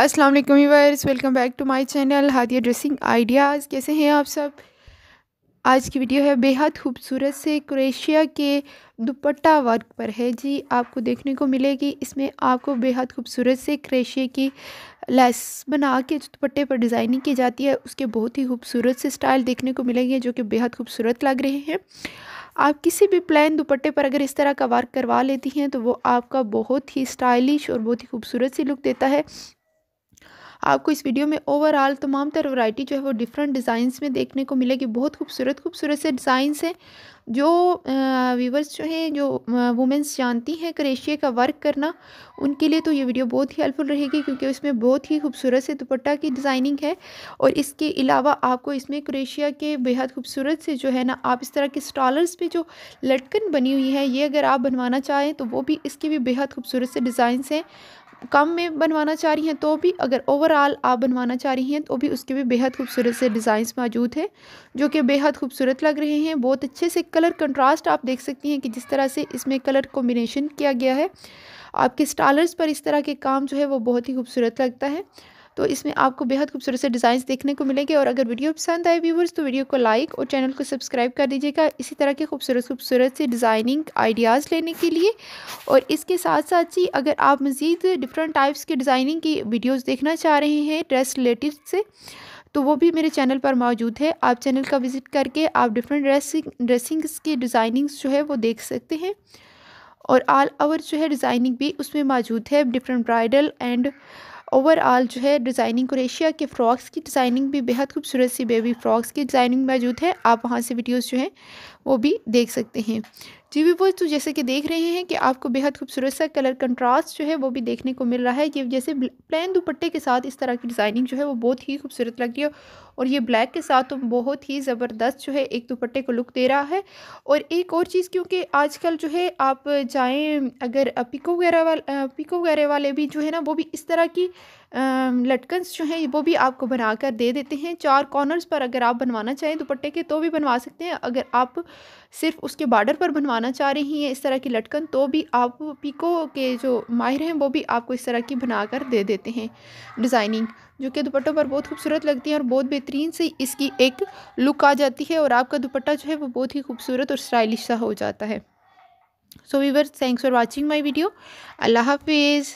अस्सलाम वालेकुम welcome back to my channel Hadiya dressing ideas कैसे हैं आप सब आज की वीडियो है बेहद खूबसूरत से क्रोएशिया के दुपट्टा वर्क पर है जी आपको देखने को मिलेगी इसमें आपको बेहद खूबसूरत से क्रोशिया की लेस बना के जो दुपट्टे पर डिज़ाइनिंग की जाती है उसके बहुत ही खूबसूरत से स्टाइल देखने को मिलेंगे जो कि बेहद खूबसूरत लग रहे हैं आप किसी भी प्लेन दुपट्टे पर अगर इस तरह का वर्क करवा लेती हैं तो वो आपका बहुत ही स्टाइलिश और बहुत ही खूबसूरत सी लुक देता है आपको इस वीडियो में ओवरऑल तमाम तर वाइटी जो है वो डिफरेंट डिज़ाइंस में देखने को मिलेगी बहुत खूबसूरत खूबसूरत से डिज़ाइंस हैं जो वीवर्स जो हैं जो वुमेंस जानती हैं करेशिए का वर्क करना उनके लिए तो ये वीडियो बहुत ही हेल्पफुल रहेगी क्योंकि इसमें बहुत ही खूबसूरत से दुपट्टा की डिज़ाइनिंग है और इसके अलावा आपको इसमें क्रेशिया के बेहद खूबसूरत से जो है ना आप इस तरह के स्टॉलर्स पे जो लटकन बनी हुई है ये अगर आप बनवाना चाहें तो वो भी इसके भी बेहद खूबसूरत से डिज़ाइंस हैं कम में बनवाना चाह रही हैं तो भी अगर ओवरऑल आप बनवाना चाह रही हैं तो भी उसके भी बेहद खूबसूरत से डिज़ाइंस मौजूद हैं जो कि बेहद खूबसूरत लग रहे हैं बहुत अच्छे से कलर कंट्रास्ट आप देख सकती हैं कि जिस तरह से इसमें कलर कॉम्बिनेशन किया गया है आपके स्टालर्स पर इस तरह के काम जो है वो बहुत ही खूबसूरत लगता है तो इसमें आपको बेहद खूबसूरत से डिज़ाइन देखने को मिलेंगे और अगर वीडियो पसंद आए व्यूवर्स तो वीडियो को लाइक और चैनल को सब्सक्राइब कर दीजिएगा इसी तरह के खूबसूरत खूबसूरत से डिज़ाइनिंग आइडियाज़ लेने के लिए और इसके साथ साथ ही अगर आप मज़ीद डिफरेंट टाइप्स के डिज़ाइनिंग की वीडियोज़ देखना चाह रहे हैं ड्रेस रिलेटेड से तो वो भी मेरे चैनल पर मौजूद है आप चैनल का विज़िट करके आप डिफरेंट ड्रेसिंग ड्रेसिंग्स की डिज़ाइनिंग्स जो है वो देख सकते हैं और ऑल आवर जो है डिज़ाइनिंग भी उसमें मौजूद है डिफरेंट ब्राइडल एंड ओवरऑल जो है डिज़ाइनिंग क्रेशिया के फ़्रॉक्स की डिज़ाइनिंग भी बेहद खूबसूरत सी बेबी फ़्रॉक्स की डिज़ाइनिंग मौजूद है आप वहाँ से वीडियोस जो हैं वो भी देख सकते हैं जी वी वो तो जैसे कि देख रहे हैं कि आपको बेहद खूबसूरत सा कलर कंट्रास्ट जो है वो भी देखने को मिल रहा है कि जैसे प्लेन दुपट्टे के साथ इस तरह की डिज़ाइनिंग जो है वो बहुत ही खूबसूरत लग रही है और ये ब्लैक के साथ तो बहुत ही ज़बरदस्त जो है एक दुपट्टे को लुक दे रहा है और एक और चीज़ क्योंकि आजकल जो है आप जाएँ अगर पिको वगैरह वाले पिको वगैरह वाले भी जो है ना वो भी इस तरह की लटकन्स जो हैं वो भी आपको बना कर दे देते हैं चार कॉर्नर्स पर अगर आप बनवाना चाहें दुपट्टे के तो भी बनवा सकते हैं अगर आप सिर्फ उसके बॉर्डर पर बनवाना चाह रही हैं इस तरह की लटकन तो भी आप पिको के जो माहिर हैं वो भी आपको इस तरह की बना कर दे देते हैं डिज़ाइनिंग जो कि दुपट्टों पर बहुत खूबसूरत लगती है और बहुत बेहतरीन से इसकी एक लुक आ जाती है और आपका दुपट्टा जो है वो बहुत ही खूबसूरत और स्टाइलिश सा हो जाता है so viewer thanks for watching my video अल्लाह हाफिज़